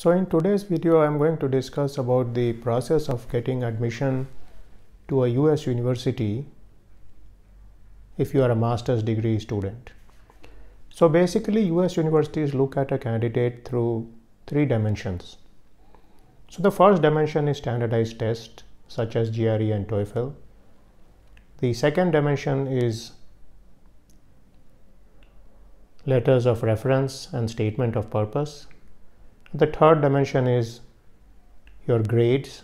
So in today's video, I'm going to discuss about the process of getting admission to a US university if you are a master's degree student. So basically US universities look at a candidate through three dimensions. So the first dimension is standardized tests such as GRE and TOEFL. The second dimension is letters of reference and statement of purpose the third dimension is your grades,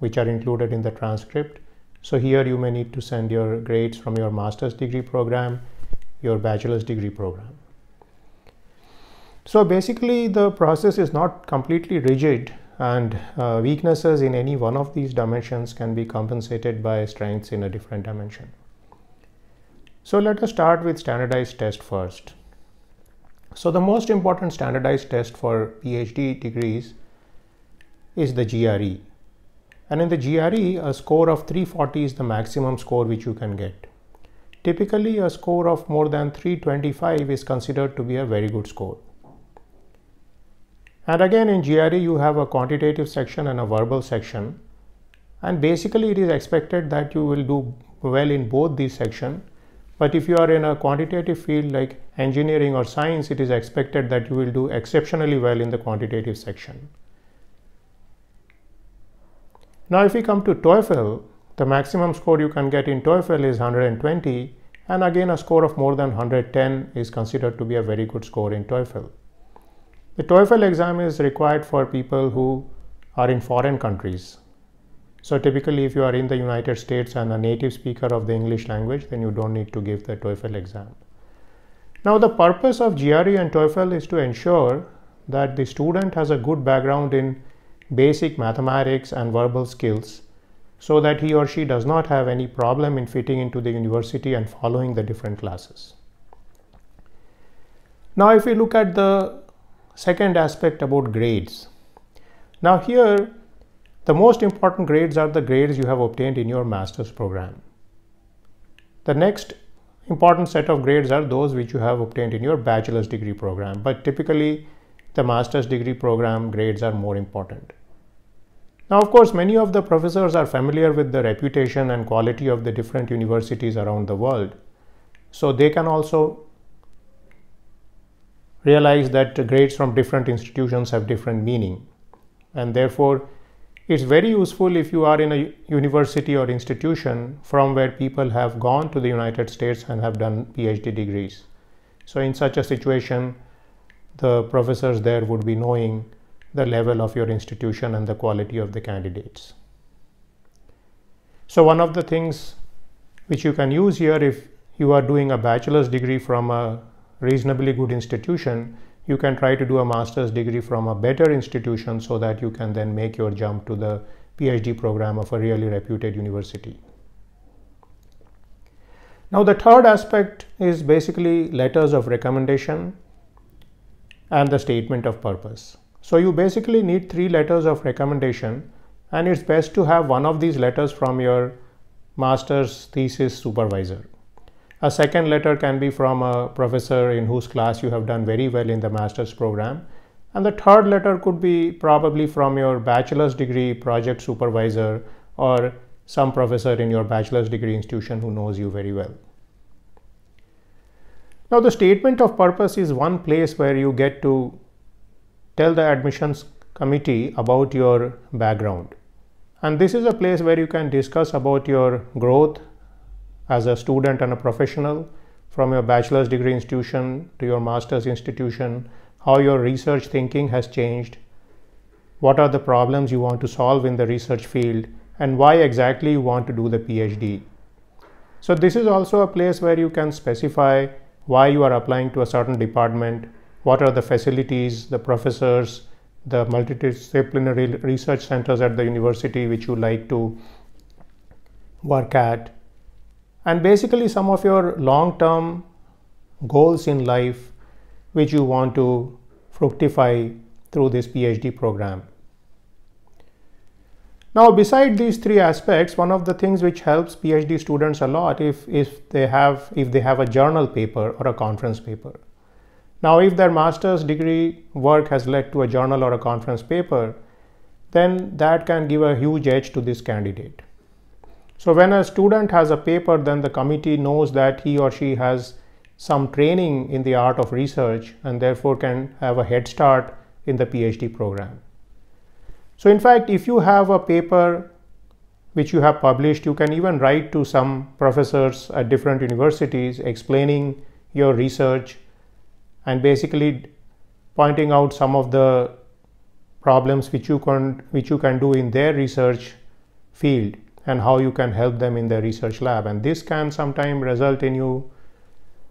which are included in the transcript. So here you may need to send your grades from your master's degree program, your bachelor's degree program. So basically the process is not completely rigid and uh, weaknesses in any one of these dimensions can be compensated by strengths in a different dimension. So let us start with standardized test first. So the most important standardized test for PhD degrees is the GRE. And in the GRE, a score of 340 is the maximum score which you can get. Typically, a score of more than 325 is considered to be a very good score. And again, in GRE, you have a quantitative section and a verbal section. And basically, it is expected that you will do well in both these sections but if you are in a quantitative field like engineering or science, it is expected that you will do exceptionally well in the quantitative section. Now, if we come to TOEFL, the maximum score you can get in TOEFL is 120, and again, a score of more than 110 is considered to be a very good score in TOEFL. The TOEFL exam is required for people who are in foreign countries. So typically if you are in the United States and a native speaker of the English language, then you don't need to give the TOEFL exam. Now the purpose of GRE and TOEFL is to ensure that the student has a good background in basic mathematics and verbal skills so that he or she does not have any problem in fitting into the university and following the different classes. Now if we look at the second aspect about grades. Now here the most important grades are the grades you have obtained in your master's program. The next important set of grades are those which you have obtained in your bachelor's degree program, but typically the master's degree program grades are more important. Now, of course, many of the professors are familiar with the reputation and quality of the different universities around the world. So they can also realize that grades from different institutions have different meaning. And therefore, it's very useful if you are in a university or institution from where people have gone to the United States and have done PhD degrees. So in such a situation, the professors there would be knowing the level of your institution and the quality of the candidates. So one of the things which you can use here if you are doing a bachelor's degree from a reasonably good institution you can try to do a master's degree from a better institution so that you can then make your jump to the PhD program of a really reputed university. Now the third aspect is basically letters of recommendation and the statement of purpose. So you basically need three letters of recommendation and it's best to have one of these letters from your master's thesis supervisor. A second letter can be from a professor in whose class you have done very well in the master's program. And the third letter could be probably from your bachelor's degree project supervisor or some professor in your bachelor's degree institution who knows you very well. Now the statement of purpose is one place where you get to tell the admissions committee about your background. And this is a place where you can discuss about your growth, as a student and a professional from your bachelor's degree institution to your master's institution, how your research thinking has changed, what are the problems you want to solve in the research field, and why exactly you want to do the PhD. So, this is also a place where you can specify why you are applying to a certain department, what are the facilities, the professors, the multidisciplinary research centers at the university which you like to work at, and basically some of your long-term goals in life which you want to fructify through this PhD program. Now, beside these three aspects, one of the things which helps PhD students a lot if, if they have if they have a journal paper or a conference paper. Now, if their master's degree work has led to a journal or a conference paper, then that can give a huge edge to this candidate. So when a student has a paper, then the committee knows that he or she has some training in the art of research and therefore can have a head start in the PhD program. So in fact, if you have a paper which you have published, you can even write to some professors at different universities explaining your research and basically pointing out some of the problems which you can which you can do in their research field and how you can help them in their research lab. And this can sometimes result in you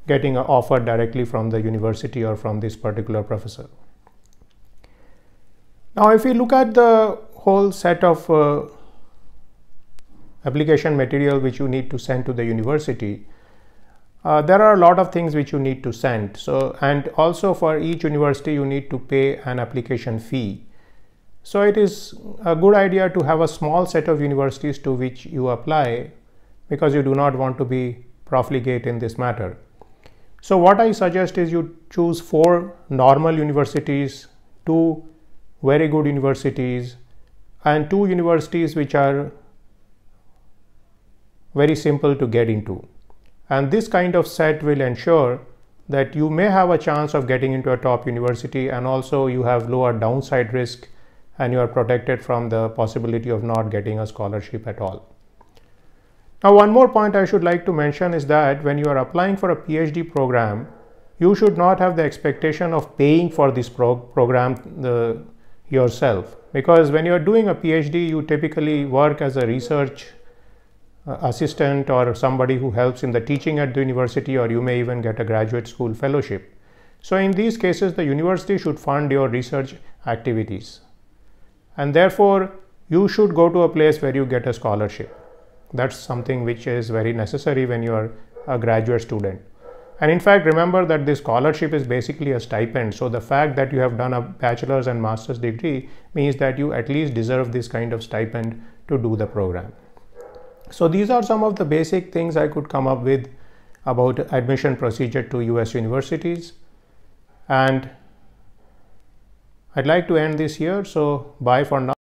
getting an offer directly from the university or from this particular professor. Now, if we look at the whole set of uh, application material which you need to send to the university, uh, there are a lot of things which you need to send. So, and also for each university, you need to pay an application fee. So it is a good idea to have a small set of universities to which you apply because you do not want to be profligate in this matter. So what I suggest is you choose four normal universities, two very good universities and two universities which are very simple to get into. And this kind of set will ensure that you may have a chance of getting into a top university and also you have lower downside risk and you are protected from the possibility of not getting a scholarship at all. Now, one more point I should like to mention is that when you are applying for a PhD program, you should not have the expectation of paying for this pro program the, yourself. Because when you are doing a PhD, you typically work as a research uh, assistant or somebody who helps in the teaching at the university, or you may even get a graduate school fellowship. So, in these cases, the university should fund your research activities and therefore you should go to a place where you get a scholarship. That's something which is very necessary when you are a graduate student. And in fact, remember that this scholarship is basically a stipend. So the fact that you have done a bachelor's and master's degree means that you at least deserve this kind of stipend to do the program. So these are some of the basic things I could come up with about admission procedure to US universities. And I'd like to end this here. So bye for now.